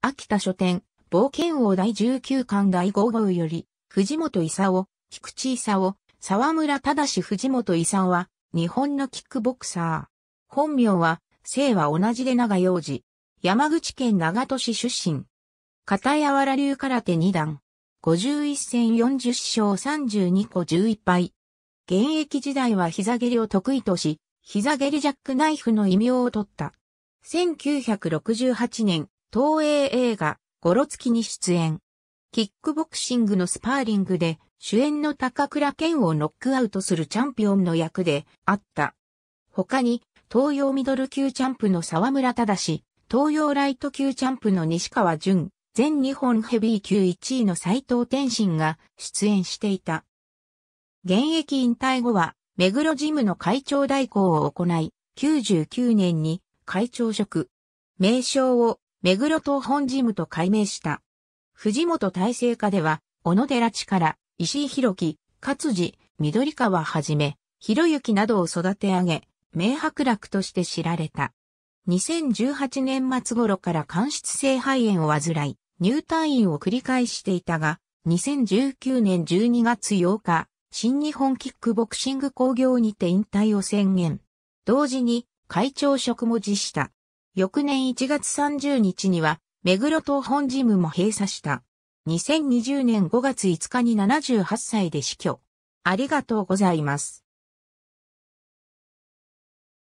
秋田書店、冒険王第19巻第5号より、藤本勲、菊池勲、沢村正藤本勲は、日本のキックボクサー。本名は、姓は同じで長洋寺。山口県長戸市出身。片柔ら流空手2段。51戦40勝32個11敗。現役時代は膝蹴りを得意とし、膝蹴りジャックナイフの異名を取った。1968年、東映映画、ゴロツキに出演。キックボクシングのスパーリングで、主演の高倉健をノックアウトするチャンピオンの役であった。他に、東洋ミドル級チャンプの沢村忠、東洋ライト級チャンプの西川淳、全日本ヘビー級1位の斎藤天心が出演していた。現役引退後は、目黒ジムの会長代行を行い、99年に会長職、名称を目黒東本事務と改名した。藤本体制下では、小野寺力、石井弘樹、勝地、緑川はじめ、広之などを育て上げ、名白楽として知られた。2018年末頃から間質性肺炎を患い、入退院を繰り返していたが、2019年12月8日、新日本キックボクシング工業にて引退を宣言。同時に会長職も辞した。翌年1月30日には、目黒党本事務も閉鎖した。2020年5月5日に78歳で死去。ありがとうございます。